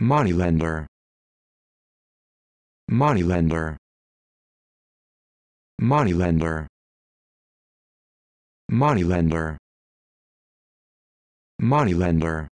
moneylender moneylender moneylender moneylender moneylender